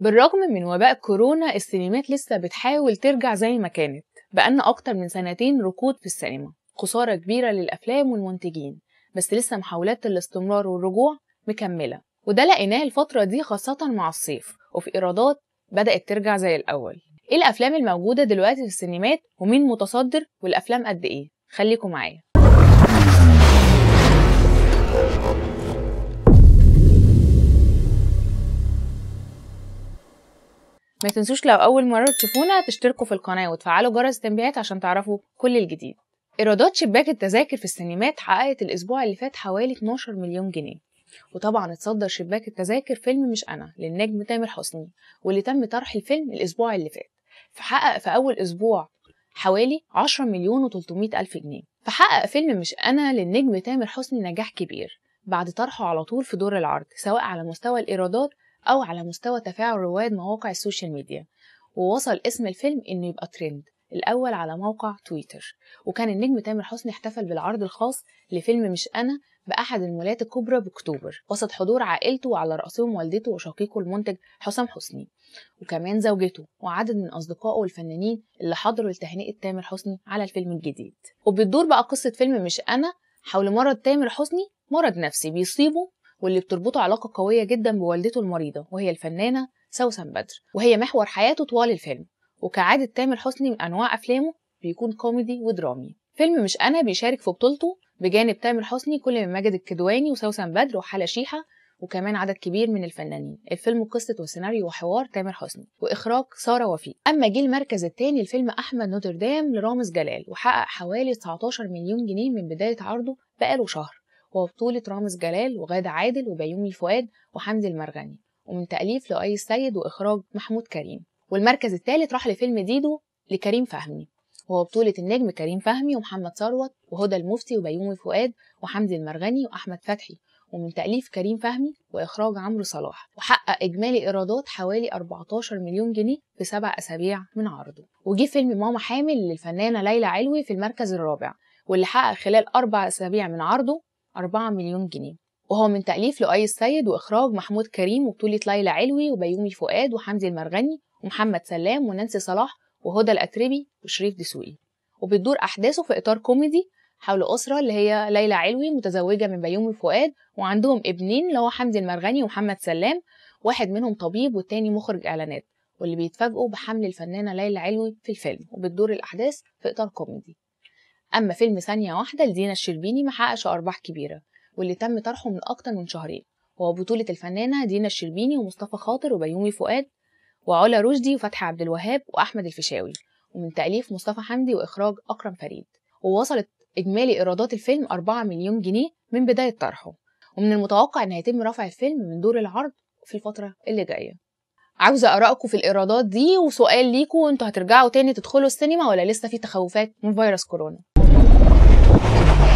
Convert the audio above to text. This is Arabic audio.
بالرغم من وباء كورونا السينمات لسه بتحاول ترجع زي ما كانت بقالنا أكتر من سنتين ركود في السينما خسارة كبيرة للأفلام والمنتجين بس لسه محاولات الاستمرار والرجوع مكملة وده لقيناه الفترة دي خاصة مع الصيف وفي إيرادات بدأت ترجع زي الأول إيه الأفلام الموجودة دلوقتي في السينمات ومين متصدر والأفلام قد إيه خليكم معايا ما تنسوش لو أول مرة تشوفونا تشتركوا في القناة وتفعلوا جرس التنبيهات عشان تعرفوا كل الجديد إيرادات شباك التذاكر في السينمات حققت الأسبوع اللي فات حوالي 12 مليون جنيه وطبعا اتصدر شباك التذاكر فيلم مش أنا للنجم تامر حسني واللي تم طرح الفيلم الأسبوع اللي فات فحقق في أول أسبوع حوالي 10 مليون و300 ألف جنيه فحقق فيلم مش أنا للنجم تامر حسني نجاح كبير بعد طرحه على طول في دور العرض سواء على مستوى الإيرادات أو على مستوى تفاعل رواد مواقع السوشيال ميديا ووصل اسم الفيلم إنه يبقى ترند الأول على موقع تويتر وكان النجم تامر حسني احتفل بالعرض الخاص لفيلم مش أنا بأحد المولات الكبرى بأكتوبر وسط حضور عائلته وعلى رأسهم والدته وشقيقه المنتج حسام حسني وكمان زوجته وعدد من أصدقائه والفنانين اللي حضروا لتهنئة تامر حسني على الفيلم الجديد وبتدور بقى قصة فيلم مش أنا حول مرض تامر حسني مرض نفسي بيصيبه واللي بتربطه علاقة قوية جدا بوالدته المريضة وهي الفنانة سوسن بدر وهي محور حياته طوال الفيلم وكعادة تامر حسني من أنواع أفلامه بيكون كوميدي ودرامي فيلم مش أنا بيشارك في بطولته بجانب تامر حسني كل من ماجد الكدواني وسوسن بدر وحالة شيحة وكمان عدد كبير من الفنانين الفيلم قصة وسيناريو وحوار تامر حسني وإخراج سارة وفي أما جه المركز الثاني الفيلم أحمد نوتردام لرامز جلال وحقق حوالي 19 مليون جنيه من بداية عرضه بقاله شهر وبطولة رامز جلال وغادة عادل وبيومي فؤاد وحمدي المرغني ومن تأليف لؤي السيد وإخراج محمود كريم والمركز الثالث راح لفيلم ديدو لكريم فهمي وهو بطولة النجم كريم فهمي ومحمد ثروت وهدى المفتي وبيومي فؤاد وحمدي المرغني وأحمد فتحي ومن تأليف كريم فهمي وإخراج عمرو صلاح وحقق إجمالي إيرادات حوالي 14 مليون جنيه في سبع أسابيع من عرضه وجه فيلم ماما حامل للفنانة ليلى علوي في المركز الرابع واللي حقق خلال أربع أسابيع من عرضه 4 مليون جنيه وهو من تأليف لؤي السيد وإخراج محمود كريم وبطولة ليلى علوي وبيومي فؤاد وحمدي المرغني ومحمد سلام ونانسي صلاح وهدى الأتربي وشريف دسوقي وبتدور أحداثه في إطار كوميدي حول أسرة اللي هي ليلى علوي متزوجة من بيومي فؤاد وعندهم ابنين اللي هو حمدي المرغني ومحمد سلام واحد منهم طبيب والتاني مخرج إعلانات واللي بيتفاجئوا بحمل الفنانة ليلى علوي في الفيلم وبتدور الأحداث في إطار كوميدي أما فيلم ثانية واحدة لدينا الشربيني محققش أرباح كبيرة واللي تم طرحه من أكتر من شهرين وهو بطولة الفنانة دينا الشربيني ومصطفى خاطر وبيومي فؤاد وعلا رشدي وفتحي عبد الوهاب وأحمد الفيشاوي ومن تأليف مصطفى حمدي وإخراج أكرم فريد ووصلت إجمالي إيرادات الفيلم 4 مليون جنيه من بداية طرحه ومن المتوقع إن هيتم رفع الفيلم من دور العرض في الفترة اللي جاية عاوزة آرائكم في الإيرادات دي وسؤال ليكم أنتوا هترجعوا تاني تدخلوا السينما ولا لسه في تخوفات من فيروس كورونا Thank you.